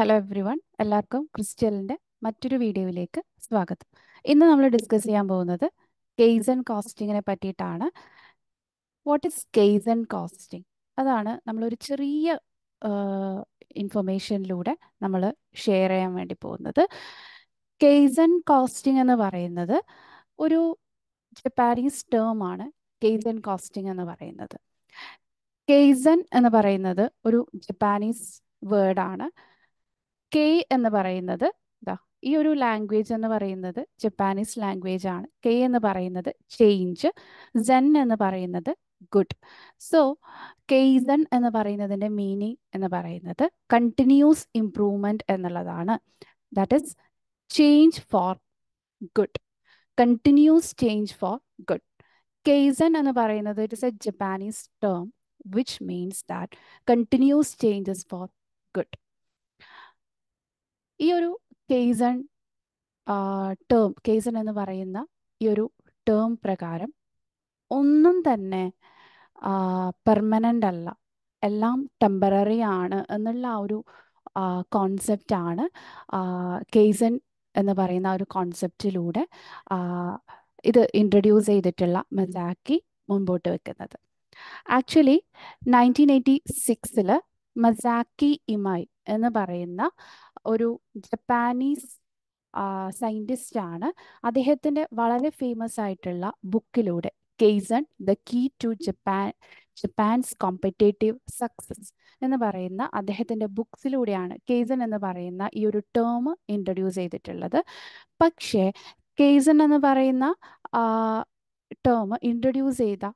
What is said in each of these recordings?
hello every one എല്ലാവർക്കും ക്രിസ്റ്റലിൻ്റെ മറ്റൊരു വീഡിയോയിലേക്ക് സ്വാഗതം ഇന്ന് നമ്മൾ ഡിസ്കസ് ചെയ്യാൻ പോകുന്നത് കെയ്സ് ആൻഡ് കോസ്റ്റിങ്ങിനെ പറ്റിയിട്ടാണ് what is kaizen costing അതാണ് നമ്മളൊരു ചെറിയ ഇൻഫർമേഷനിലൂടെ നമ്മൾ ഷെയർ ചെയ്യാൻ വേണ്ടി പോകുന്നത് കെയ്സ് ആൻഡ് കോസ്റ്റിംഗ് എന്ന് പറയുന്നത് ഒരു ജപ്പാനീസ് ടേം ആണ് കെയ്സ് ആൻഡ് കോസ്റ്റിംഗ് എന്ന് പറയുന്നത് കെയ്സൻ എന്ന് പറയുന്നത് ഒരു ജപ്പാനീസ് വേർഡാണ് ആണ് കെയ് എന്ന് പറയുന്നത് എന്താ ഈ ഒരു ലാംഗ്വേജ് എന്ന് പറയുന്നത് ജപ്പാനീസ് ലാംഗ്വേജ് ആണ് കെ എന്ന് പറയുന്നത് ചേഞ്ച് സെൻ എന്ന് പറയുന്നത് ഗുഡ് സോ കെയ്സൺ എന്ന് പറയുന്നതിൻ്റെ മീനിങ് എന്ന് പറയുന്നത് കണ്ടിന്യൂസ് ഇംപ്രൂവ്മെൻറ്റ് എന്നുള്ളതാണ് that is change for good continuous change for good kaizen എന്ന് പറയുന്നത് it is a Japanese term which means that continuous changes for good ഈ ഒരു കേസൺ ടേം കേസൺ എന്ന് പറയുന്ന ഈ ഒരു ടേം പ്രകാരം ഒന്നും തന്നെ പെർമനൻ്റ് അല്ല എല്ലാം ടെമ്പററി ആണ് എന്നുള്ള ആ ഒരു ആണ് കേസൺ എന്ന് പറയുന്ന ഒരു കോൺസെപ്റ്റിലൂടെ ഇത് ഇൻട്രൊഡ്യൂസ് ചെയ്തിട്ടുള്ള മസാക്കി മുൻപോട്ട് വെക്കുന്നത് ആക്ച്വലി നയൻറ്റീൻ എയ്റ്റി സിക്സിൽ മസാക്കി ഇമായി എന്ന് പറയുന്ന ഒരു ജപ്പാനീസ് സയൻറ്റിസ്റ്റ് ആണ് അദ്ദേഹത്തിൻ്റെ വളരെ ഫേമസ് ആയിട്ടുള്ള ബുക്കിലൂടെ kaizen the key to Japan Japan's competitive success എന്ന് പറയുന്ന അദ്ദേഹത്തിൻ്റെ ബുക്സിലൂടെയാണ് കെയ്സൺ എന്ന് പറയുന്ന ഈ ഒരു ടേം ഇൻട്രൊഡ്യൂസ് ചെയ്തിട്ടുള്ളത് പക്ഷേ കെയ്സൺ എന്ന് പറയുന്ന ടേം ഇൻട്രൊഡ്യൂസ് ചെയ്ത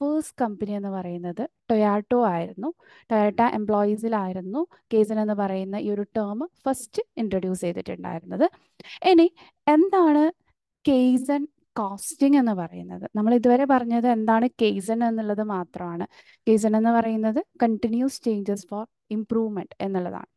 ഫേസ്റ്റ് കമ്പനി എന്ന് പറയുന്നത് ടൊയാട്ടോ ആയിരുന്നു ടൊയാട്ട എംപ്ലോയീസിലായിരുന്നു കേസൻ എന്ന് പറയുന്ന ഈ ഒരു ടേം ഫസ്റ്റ് ഇൻട്രൊഡ്യൂസ് ചെയ്തിട്ടുണ്ടായിരുന്നത് ഇനി എന്താണ് കേസൻ കോസ്റ്റിംഗ് എന്ന് പറയുന്നത് നമ്മൾ ഇതുവരെ പറഞ്ഞത് എന്താണ് കേസൻ എന്നുള്ളത് മാത്രമാണ് കേസൻ എന്ന് പറയുന്നത് കണ്ടിന്യൂസ് ചേഞ്ചസ് ഫോർ ഇംപ്രൂവ്മെൻറ്റ് എന്നുള്ളതാണ്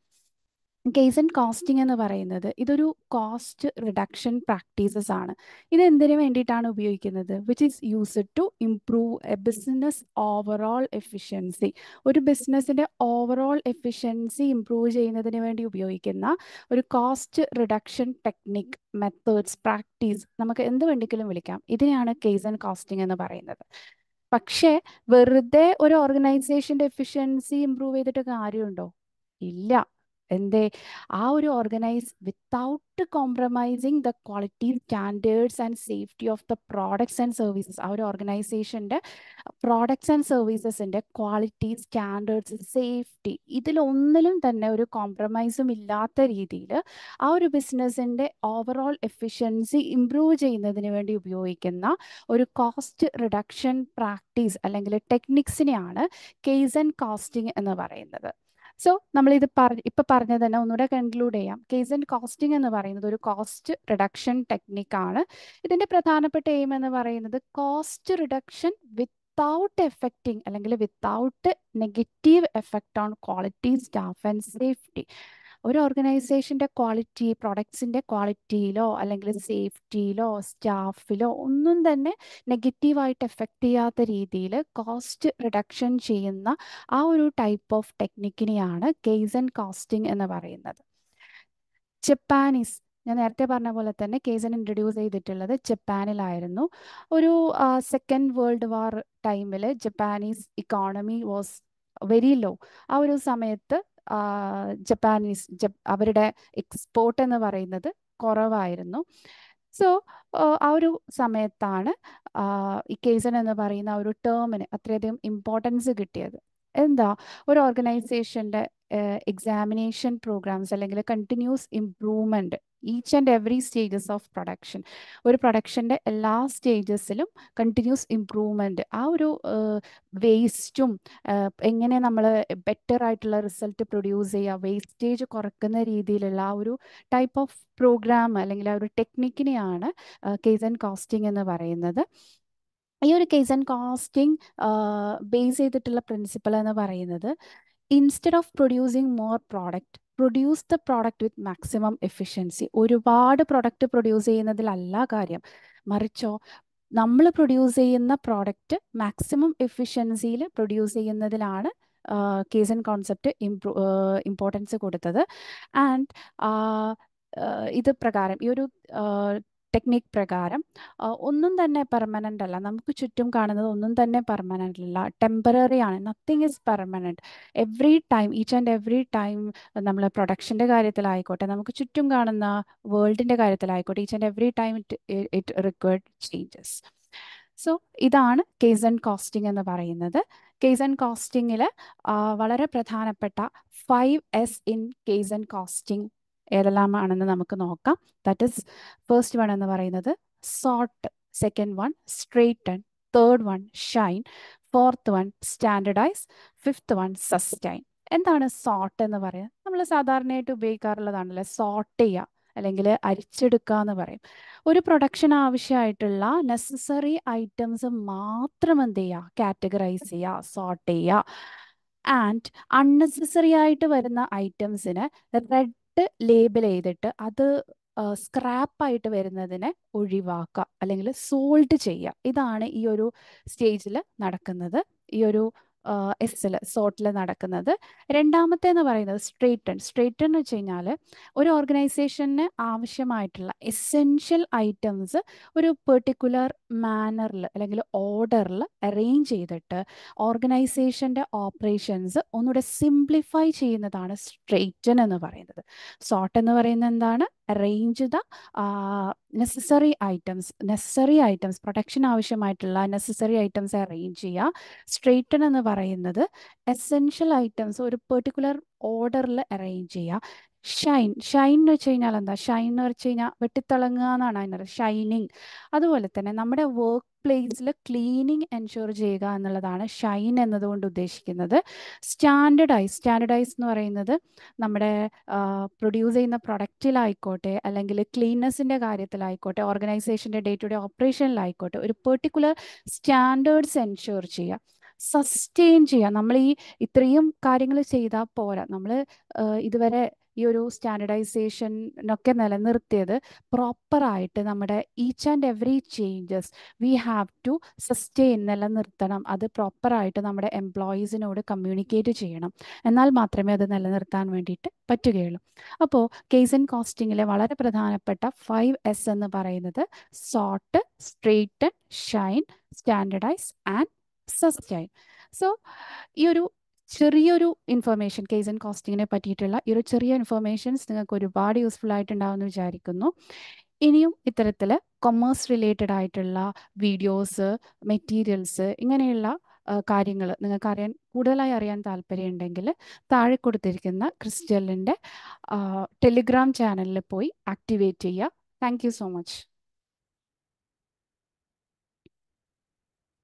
കേസ് ആൻഡ് കോസ്റ്റിംഗ് എന്ന് പറയുന്നത് ഇതൊരു കോസ്റ്റ് റിഡക്ഷൻ പ്രാക്ടീസസ് ആണ് ഇത് എന്തിനു വേണ്ടിയിട്ടാണ് ഉപയോഗിക്കുന്നത് which is used to improve a business overall efficiency ഒരു ബിസിനസ്സിൻ്റെ ഓവറോൾ എഫിഷ്യൻസി ഇംപ്രൂവ് ചെയ്യുന്നതിന് വേണ്ടി ഉപയോഗിക്കുന്ന ഒരു cost reduction technique methods practice നമുക്ക് എന്ത് വേണ്ടിക്കലും വിളിക്കാം ഇതിനെയാണ് കേസ് ആൻഡ് കോസ്റ്റിംഗ് എന്ന് പറയുന്നത് പക്ഷേ വെറുതെ ഒരു ഓർഗനൈസേഷൻ്റെ എഫിഷ്യൻസി ഇംപ്രൂവ് ചെയ്തിട്ട് കാര്യമുണ്ടോ ഇല്ല എന്തേ ആ ഒരു organise without compromising the quality standards and safety of the products and services ആ ഒരു ഓർഗനൈസേഷൻ്റെ പ്രോഡക്ട്സ് ആൻഡ് സർവീസസിൻ്റെ ക്വാളിറ്റി സ്റ്റാൻഡേർഡ്സ് സേഫ്റ്റി ഇതിലൊന്നിലും തന്നെ ഒരു കോംപ്രമൈസും ഇല്ലാത്ത രീതിയിൽ ആ ഒരു ബിസിനസ്സിൻ്റെ ഓവറോൾ എഫിഷ്യൻസി ഇംപ്രൂവ് ചെയ്യുന്നതിന് വേണ്ടി ഉപയോഗിക്കുന്ന ഒരു കോസ്റ്റ് റിഡക്ഷൻ പ്രാക്ടീസ് അല്ലെങ്കിൽ ടെക്നിക്സിനെയാണ് കേസ് ആൻഡ് കോസ്റ്റിംഗ് എന്ന് പറയുന്നത് സോ നമ്മളിത് പറഞ്ഞ ഇപ്പൊ പറഞ്ഞത് തന്നെ ഒന്നുകൂടെ കൺക്ലൂഡ് ചെയ്യാം കേസ് ആൻഡ് കോസ്റ്റിംഗ് എന്ന് പറയുന്നത് ഒരു കോസ്റ്റ് റിഡക്ഷൻ ആണ് ഇതിന്റെ പ്രധാനപ്പെട്ട എയിം എന്ന് പറയുന്നത് കോസ്റ്റ് റിഡക്ഷൻ വിത്തൗട്ട് എഫക്റ്റിംഗ് അല്ലെങ്കിൽ without negative effect on quality staff and safety ഒരു ഓർഗനൈസേഷൻ്റെ ക്വാളിറ്റി പ്രൊഡക്ട്സിൻ്റെ ക്വാളിറ്റിയിലോ അല്ലെങ്കിൽ സേഫ്റ്റിയിലോ സ്റ്റാഫിലോ ഒന്നും തന്നെ നെഗറ്റീവായിട്ട് എഫക്റ്റ് ചെയ്യാത്ത രീതിയിൽ കോസ്റ്റ് റിഡക്ഷൻ ചെയ്യുന്ന ആ ഒരു ടൈപ്പ് ഓഫ് ടെക്നിക്കിനെയാണ് കേസ് ആൻഡ് കോസ്റ്റിംഗ് എന്ന് പറയുന്നത് ജപ്പാനീസ് ഞാൻ നേരത്തെ പറഞ്ഞ പോലെ തന്നെ കേസൻ ഇൻട്രൊഡ്യൂസ് ചെയ്തിട്ടുള്ളത് ജപ്പാനിലായിരുന്നു ഒരു സെക്കൻഡ് വേൾഡ് വാർ ടൈമിൽ Japanese economy was very low ആ ഒരു സമയത്ത് ജപ്പാനീസ് അവരുടെ എക്സ്പോർട്ട് എന്ന് പറയുന്നത് കുറവായിരുന്നു സോ ആ ഒരു സമയത്താണ് ഇക്കേസൺ എന്ന് പറയുന്ന ഒരു ടേമിന് അത്രയധികം ഇമ്പോർട്ടൻസ് കിട്ടിയത് എന്താ ഒരു ഓർഗനൈസേഷൻ്റെ എക്സാമിനേഷൻ പ്രോഗ്രാംസ് അല്ലെങ്കിൽ continuous improvement each and every stages of production ഒരു പ്രൊഡക്ഷൻ്റെ എല്ലാ സ്റ്റേജസിലും കണ്ടിന്യൂസ് ഇമ്പ്രൂവ്മെൻറ്റ് ആ ഒരു വേസ്റ്റും എങ്ങനെ നമ്മൾ ബെറ്റർ ആയിട്ടുള്ള റിസൾട്ട് പ്രൊഡ്യൂസ് ചെയ്യുക വേസ്റ്റേജ് കുറക്കുന്ന രീതിയിലുള്ള ആ ഒരു ടൈപ്പ് ഓഫ് പ്രോഗ്രാം അല്ലെങ്കിൽ ആ ഒരു ടെക്നിക്കിനെയാണ് കേസ് ആൻഡ് കോസ്റ്റിംഗ് എന്ന് പറയുന്നത് ഈ ഒരു കേസ് ആൻഡ് കോസ്റ്റിംഗ് ബേസ് ചെയ്തിട്ടുള്ള പ്രിൻസിപ്പൾ എന്ന് പറയുന്നത് instead of producing more product produce the product with maximum efficiency ഒരുപാട് പ്രൊഡക്റ്റ് പ്രൊഡ്യൂസ് ചെയ്യുന്നതിലല്ല കാര്യം മറിച്ചോ നമ്മൾ പ്രൊഡ്യൂസ് ചെയ്യുന്ന പ്രോഡക്റ്റ് മാക്സിമം എഫിഷ്യൻസിയിൽ പ്രൊഡ്യൂസ് ചെയ്യുന്നതിലാണ് kaizen concept improve importance കൊടുത്തത് ആൻഡ് ഇത് പ്രകാരം ഈ ഒരു ടെക്നിക് പ്രകാരം ഒന്നും തന്നെ പെർമനൻ്റ് അല്ല നമുക്ക് ചുറ്റും കാണുന്നത് ഒന്നും തന്നെ പെർമനൻ്റ് അല്ല ടെമ്പററി ആണ് nothing is permanent every time each and every time നമ്മൾ പ്രൊഡക്ഷൻ്റെ കാര്യത്തിലായിക്കോട്ടെ നമുക്ക് ചുറ്റും കാണുന്ന വേൾഡിൻ്റെ കാര്യത്തിലായിക്കോട്ടെ each and every time it it required changes so ഇതാണ് കേസ് ആൻഡ് കോസ്റ്റിംഗ് എന്ന് പറയുന്നത് കേസ് ആൻഡ് കോസ്റ്റിങ്ങിൽ വളരെ പ്രധാനപ്പെട്ട five S in kaizen costing ഏതെല്ലാം ആണെന്ന് നമുക്ക് നോക്കാം ദാറ്റ് ഇസ് ഫസ്റ്റ് വൺ എന്ന് പറയുന്നത് sort second one straighten third one shine fourth one standardise fifth one sustain എന്താണ് സോട്ട് എന്ന് പറയുന്നത് നമ്മൾ സാധാരണയായിട്ട് ഉപയോഗിക്കാറുള്ളതാണല്ലോ സോട്ട് ചെയ്യുക അല്ലെങ്കിൽ അരിച്ചെടുക്കുക എന്ന് പറയും ഒരു പ്രൊഡക്ഷൻ ആവശ്യമായിട്ടുള്ള നെസസറി ഐറ്റംസ് മാത്രം എന്ത് ചെയ്യുക കാറ്റഗറൈസ് ചെയ്യുക സോർട്ട് ചെയ്യുക ആൻഡ് അൺനെസസറി ആയിട്ട് വരുന്ന ഐറ്റംസിന് റെഡ് എന്നിട്ട് ലേബൽ ചെയ്തിട്ട് അത് സ്ക്രാപ്പായിട്ട് വരുന്നതിനെ ഒഴിവാക്കുക അല്ലെങ്കിൽ സോൾഡ് ചെയ്യുക ഇതാണ് ഈ ഒരു സ്റ്റേജിൽ നടക്കുന്നത് ഈ ഒരു എസ്സിൽ സോട്ടിൽ നടക്കുന്നത് രണ്ടാമത്തേന്ന് പറയുന്നത് സ്ട്രേറ്റൺ സ്ട്രേറ്റൺ എന്ന് വെച്ച് കഴിഞ്ഞാൽ ഒരു ഓർഗനൈസേഷന് ആവശ്യമായിട്ടുള്ള എസെൻഷ്യൽ ഐറ്റംസ് ഒരു പെർട്ടിക്കുലർ മാനറിൽ അല്ലെങ്കിൽ ഓർഡറിൽ അറേഞ്ച് ചെയ്തിട്ട് ഓർഗനൈസേഷൻ്റെ ഓപ്പറേഷൻസ് ഒന്നുകൂടെ സിംപ്ലിഫൈ ചെയ്യുന്നതാണ് സ്ട്രേറ്റൺ എന്ന് പറയുന്നത് സോട്ട് എന്ന് പറയുന്നത് എന്താണ് arrange the necessary items necessary items protection ആവശ്യമായിട്ടുള്ള നെസസറി ഐറ്റംസ് അറേഞ്ച് ചെയ്യുക സ്ട്രേറ്റൺ എന്ന് പറയുന്നത് എസെൻഷ്യൽ ഐറ്റംസ് ഒരു പെർട്ടിക്കുലർ ഓർഡറിൽ അറേഞ്ച് ചെയ്യുക ഷൈൻ ഷൈൻ എന്ന് വെച്ച് കഴിഞ്ഞാൽ എന്താ ഷൈൻ എന്ന് വെച്ച് കഴിഞ്ഞാൽ വെട്ടിത്തിളങ്ങുക എന്നാണ് അതിൻ്റെ ഷൈനിങ് അതുപോലെ തന്നെ നമ്മുടെ വർക്ക് പ്ലേസിൽ ക്ലീനിങ് എൻഷുർ ചെയ്യുക എന്നുള്ളതാണ് ഷൈൻ എന്നതുകൊണ്ട് ഉദ്ദേശിക്കുന്നത് സ്റ്റാൻഡേർഡൈസ് സ്റ്റാൻഡേർഡൈസ് എന്ന് പറയുന്നത് നമ്മുടെ പ്രൊഡ്യൂസ് ചെയ്യുന്ന പ്രൊഡക്റ്റിലായിക്കോട്ടെ അല്ലെങ്കിൽ ക്ലീനസിൻ്റെ കാര്യത്തിലായിക്കോട്ടെ ഓർഗനൈസേഷൻ്റെ ഡേ ടു ഡേ ഓപ്പറേഷനിലായിക്കോട്ടെ ഒരു പെർട്ടിക്കുലർ സ്റ്റാൻഡേർഡ്സ് എൻഷുർ ചെയ്യുക സസ്റ്റെയിൻ ചെയ്യുക നമ്മൾ ഈ ഇത്രയും കാര്യങ്ങൾ ചെയ്താൽ പോരാ നമ്മൾ ഇതുവരെ ഈ ഒരു സ്റ്റാൻഡർഡൈസേഷനൊക്കെ നിലനിർത്തിയത് പ്രോപ്പറായിട്ട് നമ്മുടെ each and every changes we have to sustain നിലനിർത്തണം അത് പ്രോപ്പറായിട്ട് നമ്മുടെ എംപ്ലോയീസിനോട് കമ്മ്യൂണിക്കേറ്റ് ചെയ്യണം എന്നാൽ മാത്രമേ അത് നിലനിർത്താൻ വേണ്ടിയിട്ട് പറ്റുകയുള്ളൂ അപ്പോൾ കേസ് ആൻഡ് കോസ്റ്റിങ്ങിലെ വളരെ പ്രധാനപ്പെട്ട ഫൈവ് എസ് എന്ന് പറയുന്നത് sort straight shine standardise and sustain so ഈ ഒരു ചെറിയൊരു ഇൻഫർമേഷൻ കേസ് ആൻഡ് കോസ്റ്റിങ്ങിനെ പറ്റിയിട്ടുള്ള ഈ ഒരു ചെറിയ ഇൻഫർമേഷൻസ് നിങ്ങൾക്ക് ഒരുപാട് യൂസ്ഫുൾ ആയിട്ടുണ്ടാവുമെന്ന് വിചാരിക്കുന്നു ഇനിയും ഇത്തരത്തിൽ കൊമേഴ്സ് റിലേറ്റഡ് ആയിട്ടുള്ള വീഡിയോസ് മെറ്റീരിയൽസ് ഇങ്ങനെയുള്ള കാര്യങ്ങൾ നിങ്ങൾക്ക് അറിയാൻ കൂടുതലായി അറിയാൻ താല്പര്യമുണ്ടെങ്കിൽ താഴെ കൊടുത്തിരിക്കുന്ന ക്രിസ്റ്റലിൻ്റെ ടെലിഗ്രാം ചാനലിൽ പോയി ആക്ടിവേറ്റ് ചെയ്യുക താങ്ക് സോ മച്ച്